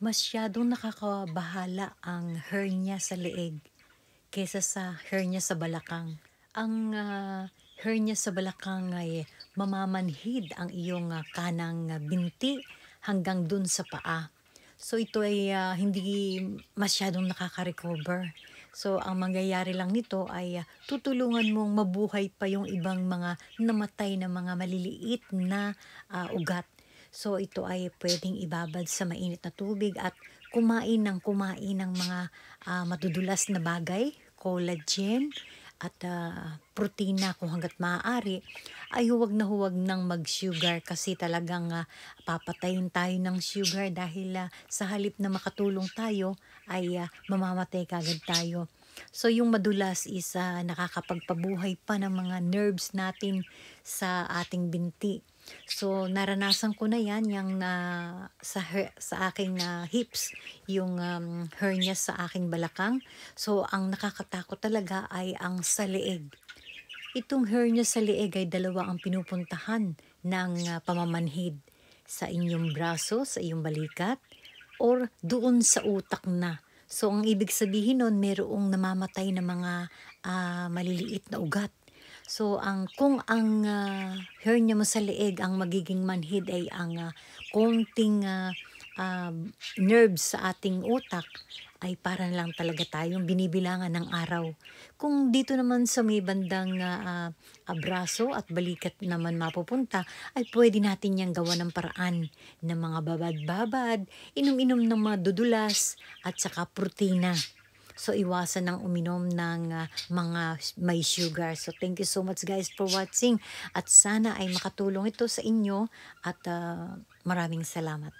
masyadong nakakabahala ang hernia sa leeg kesa sa hernia sa balakang. Ang uh, hernia sa balakang ay mamamanhid ang iyong uh, kanang binti hanggang dun sa paa. So ito ay uh, hindi masyadong nakaka-recover. So ang mangyayari lang nito ay uh, tutulungan mong mabuhay pa yung ibang mga namatay na mga maliliit na uh, ugat So ito ay pwedeng ibabad sa mainit na tubig at kumain ng kumain ng mga uh, madudulas na bagay, collagen at uh, protina kung hanggat maaari ay huwag na huwag nang mag-sugar kasi talagang uh, papatayin tayo ng sugar dahil uh, sa halip na makatulong tayo ay uh, mamamatay kagad tayo. So yung madulas is uh, nakakapagpabuhay pa ng mga nerves natin sa ating binti. So, naranasan ko na yan, yung uh, sa, her, sa aking na uh, hips, yung um, hernia sa aking balakang. So, ang nakakatakot talaga ay ang sa leeg. Itong hernia sa leeg ay dalawa ang pinupuntahan ng uh, pamamanhid sa inyong braso, sa iyong balikat, or doon sa utak na. So, ang ibig sabihin nun, merong namamatay na mga uh, maliliit na ugat So ang kung ang uh, hernia mo sa leeg ang magiging manhid ay ang uh, konting uh, uh, nerves sa ating utak ay para lang talaga tayong binibilangan ng araw. Kung dito naman sa may bandang uh, uh, braso at balikat naman mapupunta, ay pwede natin yang gawa ng paraan ng mga babad-babad, inom-inom ng madudulas at saka protina. So, iwasan ng uminom ng uh, mga may sugar. So, thank you so much guys for watching. At sana ay makatulong ito sa inyo at uh, maraming salamat.